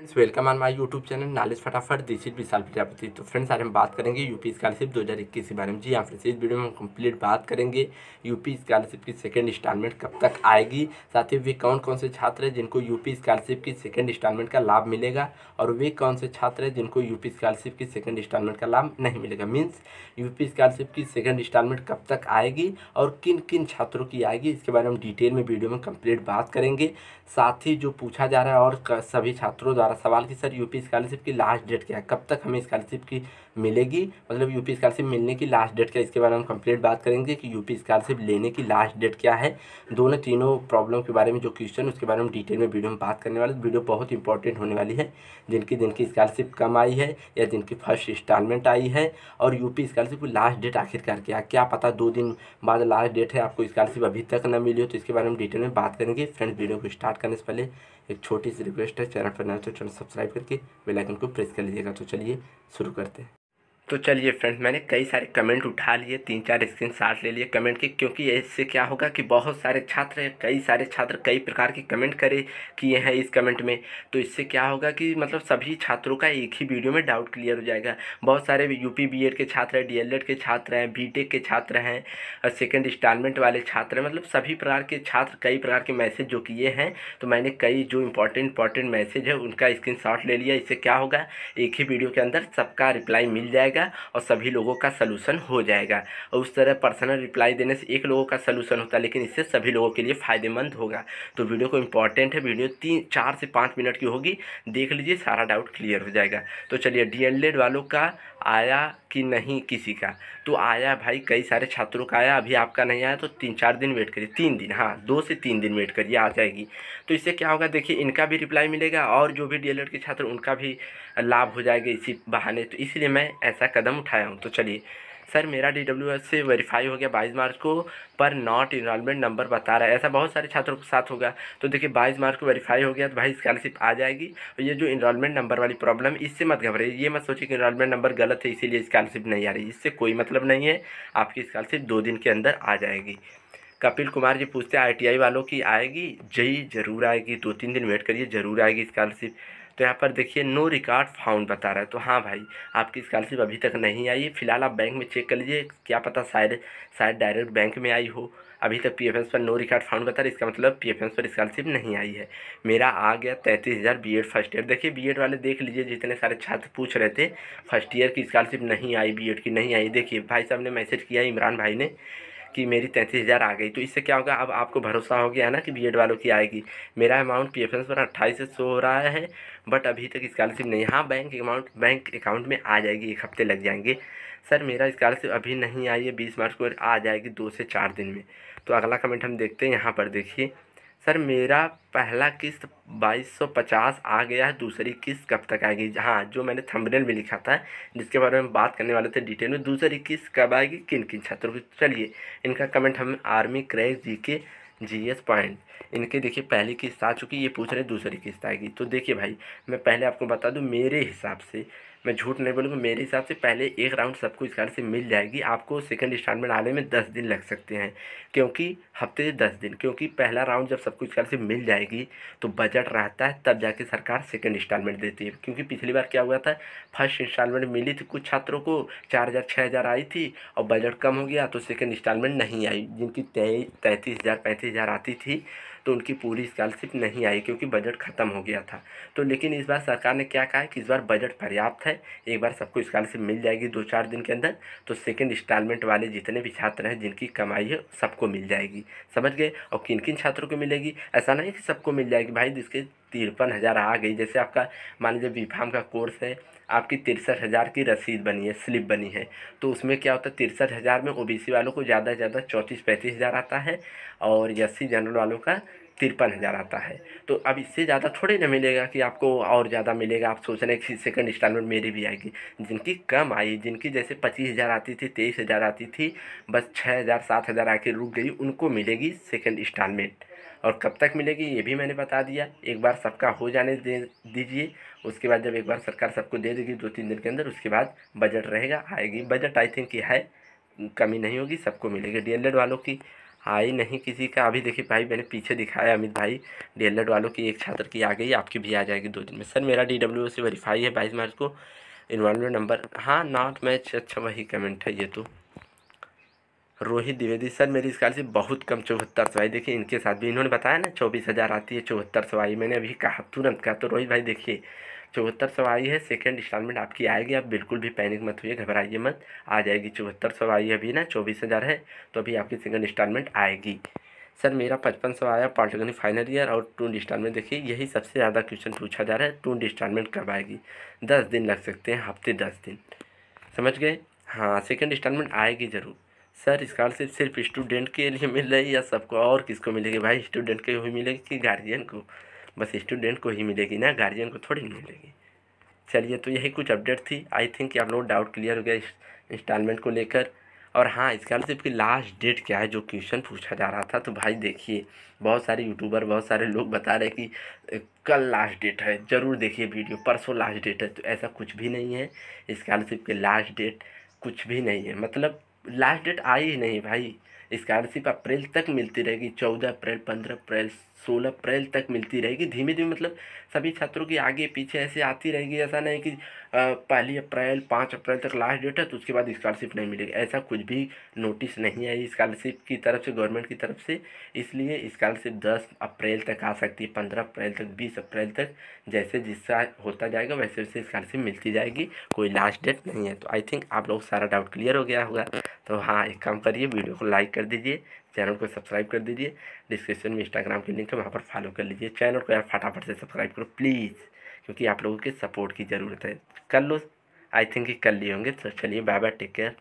friends welcome on my YouTube channel knowledge फटाफट this is Vishal Prajapati तो friends आज हम बात करेंगे यूपी स्कॉलरशिप 2021 के बारे में जी हाँ फ्रेंड्स इस वीडियो में हम कंप्लीट बात करेंगे यूपी स्कॉलरशिप की सेकंड इंस्टॉलमेंट कब तक आएगी साथ ही वे कौन कौन से छात्र हैं जिनको यूपी स्कॉलरशिप की सेकेंड इंस्टॉलमेंट का लाभ मिलेगा और वे कौन से छात्र हैं जिनको यूपी स्कॉलरशिप की सेकेंड इंस्टॉलमेंट का लाभ नहीं मिलेगा मीन्स यूपी स्कॉलरशिप की सेकेंड इंस्टॉलमेंट कब तक आएगी और किन किन छात्रों की आएगी इसके बारे में डिटेल में वीडियो में कम्प्लीट बात करेंगे साथ ही जो पूछा जा रहा है और सभी छात्रों द्वारा हमारा सवाल कि सर यूपी स्कॉलरशिप की लास्ट डेट क्या है कब तक हमें स्कॉलरशिप की मिलेगी मतलब यूपी स्कॉलरशिप मिलने की लास्ट डेट क्या है इसके बारे में हम कंप्लीट बात करेंगे कि यूपी स्कॉलरशिप लेने की लास्ट डेट क्या है दोनों तीनों प्रॉब्लम के बारे में जो क्वेश्चन उसके बारे में डिटेल में वीडियो में बात करने वाले वीडियो बहुत इंपॉर्टेंट होने वाली है जिनकी जिनकी स्कॉलरशिप कम आई है या जिनकी फर्स्ट इंस्टॉलमेंट आई है और यूपी स्कॉलरशिप की लास्ट डेट आखिरकार क्या क्या पता दो दिन बाद लास्ट डेट है आपको स्कॉलरशिप अभी तक न मिली हो तो इसके बारे में डिटेल में बात करेंगे फ्रेंड वीडियो को स्टार्ट करने से पहले एक छोटी सी रिक्वेस्ट है चैनल पर नए तो चैनल सब्सक्राइब करके बेलाइकन को प्रेस कर लीजिएगा तो चलिए शुरू करते हैं तो चलिए फ्रेंड्स मैंने कई सारे कमेंट उठा लिए तीन चार स्क्रीन शॉट ले लिए कमेंट के क्योंकि इससे क्या होगा कि बहुत सारे छात्र हैं कई सारे छात्र कई प्रकार के कमेंट करे किए हैं इस कमेंट में तो इससे क्या होगा कि मतलब सभी छात्रों का एक ही वीडियो में डाउट क्लियर हो जाएगा बहुत सारे यू पी के छात्र हैं डी के छात्र हैं बी के छात्र हैं और सेकेंड इंस्टॉलमेंट वाले छात्र हैं मतलब सभी प्रकार के छात्र कई प्रकार के मैसेज जो किए हैं तो मैंने कई जो इंपॉर्टेंट इंपॉर्टेंट मैसेज है उनका स्क्रीन ले लिया इससे क्या होगा एक ही वीडियो के अंदर सबका रिप्लाई मिल जाएगा जाएगा और सभी लोगों का सलूशन हो जाएगा और उस तरह पर्सनल रिप्लाई देने से एक लोगों का सलूशन होता है लेकिन इससे सभी लोगों के लिए फ़ायदेमंद होगा तो वीडियो को इंपॉर्टेंट है वीडियो तीन चार से पाँच मिनट की होगी देख लीजिए सारा डाउट क्लियर हो जाएगा तो चलिए डी वालों का आया कि नहीं किसी का तो आया भाई कई सारे छात्रों का आया अभी आपका नहीं आया तो तीन चार दिन वेट करिए तीन दिन हाँ दो से तीन दिन वेट करिए आ जाएगी तो इससे क्या होगा देखिए इनका भी रिप्लाई मिलेगा और जो भी डीएलएड के छात्र उनका भी लाभ हो जाएगा इसी बहाने तो इसलिए मैं ऐसा कदम उठाया हूँ तो चलिए सर मेरा डी डब्ल्यू एस से वेरीफाई हो गया बाईस मार्च को पर नॉट इनमेंट नंबर बता रहा है ऐसा बहुत सारे छात्रों के साथ होगा तो देखिए बाईस मार्च को वेरीफाई हो गया तो भाई स्कॉलरशिप आ जाएगी और ये जो इनरोलमेंट नंबर वाली प्रॉब्लम इससे मत घबरे ये मत सोचिए कि इनरोलमेंट नंबर गलत है इसीलिए स्कॉलरशिप नहीं आ रही इससे कोई मतलब नहीं है आपकी स्कॉलरशिप दो दिन के अंदर आ जाएगी कपिल कुमार जी पूछते हैं आई वालों की आएगी जई जरूर आएगी दो तीन दिन वेट करिए जरूर आएगी स्कॉलरशिप तो यहाँ पर देखिए नो रिकॉर्ड फाउंड बता रहा है तो हाँ भाई आपकी स्कॉलरशिप अभी तक नहीं आई है फिलहाल आप बैंक में चेक कर लीजिए क्या पता शायद शायद डायरेक्ट बैंक में आई हो अभी तक पी पर नो रिकॉर्ड फाउंड बता रहा है इसका मतलब पी पर स्कॉलरशिप नहीं आई है मेरा आ गया तैंतीस हज़ार बी एड फर्स्ट ईयर देखिए बी एड वाले देख लीजिए जितने सारे छात्र पूछ रहे थे फर्स्ट ईयर की स्कॉलरशिप नहीं आई बी एड की नहीं आई देखिए भाई साहब ने मैसेज किया इमरान भाई ने कि मेरी तैंतीस हज़ार आ गई तो इससे क्या होगा अब आपको भरोसा हो गया है ना कि बीएड वालों की आएगी मेरा अमाउंट पी एफ पर अट्ठाईस से सौ हो रहा है बट अभी तक स्कॉलरशिप नहीं हाँ बैंक अमाउंट बैंक अकाउंट में आ जाएगी एक हफ्ते लग जाएंगे सर मेरा स्कॉलरशिप अभी नहीं आई है बीस मार्च को आ जाएगी दो से चार दिन में तो अगला कमेंट हम देखते हैं यहाँ पर देखिए सर मेरा पहला किस्त बाईस सौ पचास आ गया है दूसरी किस्त कब तक आएगी हाँ जो मैंने थंबनेल में लिखा था जिसके बारे में बात करने वाले थे डिटेल में दूसरी किस्त कब आएगी किन किन छात्रों की चलिए इनका कमेंट हम आर्मी क्रैक जी के जी एस पॉइंट इनके देखिए पहली किस्त आ चुकी ये पूछ रहे दूसरी किस्त आएगी तो देखिए भाई मैं पहले आपको बता दूँ मेरे हिसाब से मैं झूठ नहीं बोलूँगा मेरे हिसाब से पहले एक राउंड सबको से मिल जाएगी आपको सेकंड इंस्टॉलमेंट आने में दस दिन लग सकते हैं क्योंकि हफ्ते से दस दिन क्योंकि पहला राउंड जब सबको से मिल जाएगी तो बजट रहता है तब जाके सरकार सेकेंड इंस्टॉलमेंट देती है क्योंकि पिछली बार क्या हुआ था फर्स्ट इंस्टॉलमेंट मिली थी कुछ छात्रों को चार हज़ार छः हज़ार आई थी और बजट कम हो गया तो सेकेंड इंस्टॉलमेंट नहीं आई जिनकी तैंतीस हज़ार पैंतीस हज़ार आती थी तो उनकी पूरी स्कॉलरशिप नहीं आई क्योंकि बजट ख़त्म हो गया था तो लेकिन इस बार सरकार ने क्या कहा है कि इस बार बजट पर्याप्त है एक बार सबको स्कॉलरशिप मिल जाएगी दो चार दिन के अंदर तो सेकेंड इंस्टॉलमेंट वाले जितने भी छात्र हैं जिनकी कमाई है सबको मिल जाएगी समझ गए और किन किन छात्रों को मिलेगी ऐसा नहीं कि सबको मिल जाएगी भाई जिसके तिरपन हज़ार आ गई जैसे आपका मान लीजिए बी फार्म का कोर्स है आपकी तिरसठ हज़ार की रसीद बनी है स्लिप बनी है तो उसमें क्या होता है तिरसठ हज़ार में ओबीसी वालों को ज़्यादा से ज़्यादा चौंतीस पैंतीस हज़ार आता है और एस जनरल वालों का तिरपन हज़ार आता है तो अब इससे ज़्यादा थोड़े ना मिलेगा कि आपको और ज़्यादा मिलेगा आप सोच रहे हैं कि सेकंड इंस्टॉलमेंट मेरी भी आएगी जिनकी कम आई जिनकी जैसे पच्चीस हज़ार आती थी तेईस हज़ार आती थी बस छः हज़ार सात हज़ार आके रुक गई उनको मिलेगी सेकंड इंस्टॉलमेंट और कब तक मिलेगी ये भी मैंने बता दिया एक बार सबका हो जाने दे दीजिए उसके बाद जब एक बार सरकार सबको दे देगी दो तीन दिन के अंदर उसके बाद बजट रहेगा आएगी बजट आई थिंक है कमी नहीं होगी सबको मिलेगी डी वालों की आई नहीं किसी का अभी देखिए भाई मैंने पीछे दिखाया अमित भाई डी वालों की एक छात्र की आ गई आपकी भी आ जाएगी दो दिन में सर मेरा डी डब्ल्यू से वेरीफाई है बाईस मार्च को इन्वायरमेंट नंबर हाँ नॉट मैच अच्छा वही कमेंट है ये तो रोहित द्विवेदी सर मेरी इस से बहुत कम चौहत्तर सवाई देखिए इनके साथ भी इन्होंने बताया ना चौबीस हज़ार आती है चौहत्तर सवाई मैंने अभी कहा तुरंत कहा तो रोहित भाई देखिए चौहत्तर सौ आई है सेकेंड इंस्टॉलमेंट आपकी आएगी आप बिल्कुल भी पैनिक मत हुई घबराइए मत आ जाएगी चौहत्तर सौ आई अभी ना चौबीस हज़ार है तो अभी आपकी सेकेंड इंस्टॉलमेंट आएगी सर मेरा पचपन सौ आया पॉलिटेक्निक फाइनल ईयर और टू इंस्टॉलमेंट देखिए यही सबसे ज़्यादा क्वेश्चन पूछा जा रहा है टू इंस्टॉलमेंट कब आएगी दस दिन लग सकते हैं हफ्ते दस दिन समझ गए हाँ सेकेंड इंस्टॉलमेंट आएगी ज़रूर सर स्कॉलरशिप सिर्फ स्टूडेंट के लिए मिल रही है या सबको और किसको मिलेगी भाई स्टूडेंट के भी मिलेगी कि गार्जियन को बस स्टूडेंट को ही मिलेगी ना गार्जियन को थोड़ी नहीं मिलेगी चलिए तो यही कुछ अपडेट थी आई थिंक कि आप लोग डाउट क्लियर हो गया इस इंस्टॉलमेंट को लेकर और हाँ स्कॉलरशिप की लास्ट डेट क्या है जो क्वेश्चन पूछा जा रहा था तो भाई देखिए बहुत सारे यूट्यूबर बहुत सारे लोग बता रहे कि कल लास्ट डेट है ज़रूर देखिए वीडियो परसों लास्ट डेट है तो ऐसा कुछ भी नहीं है स्कॉलरशिप के लास्ट डेट कुछ भी नहीं है मतलब लास्ट डेट आई ही नहीं भाई स्कॉलरशिप अप्रैल तक मिलती रहेगी चौदह अप्रैल पंद्रह अप्रैल सोलह अप्रैल तक मिलती रहेगी धीमे धीमे मतलब सभी छात्रों की आगे पीछे ऐसे आती रहेगी ऐसा नहीं कि पहली अप्रैल पाँच अप्रैल तक लास्ट डेट है तो उसके बाद स्कॉलरशिप नहीं मिलेगी ऐसा कुछ भी नोटिस नहीं है स्कॉलरशिप की तरफ से गवर्नमेंट की तरफ से इसलिए स्कॉलरशिप दस अप्रैल तक आ सकती है पंद्रह अप्रैल तक बीस अप्रैल तक जैसे जिसका होता जाएगा वैसे वैसे स्कॉलरशिप मिलती जाएगी कोई लास्ट डेट नहीं है तो आई थिंक आप लोग सारा डाउट क्लियर हो गया होगा तो हाँ एक काम करिए वीडियो को लाइक कर दीजिए चैनल को सब्सक्राइब कर दीजिए डिस्क्रिप्शन में इंस्टाग्राम के लिंक तो वहाँ पर फॉलो कर लीजिए चैनल को यार फटाफट से सब्सक्राइब करो प्लीज़ क्योंकि आप लोगों की सपोर्ट की ज़रूरत है कर लो आई थिंक कर लिए होंगे तो चलिए बाय बाय टेक केयर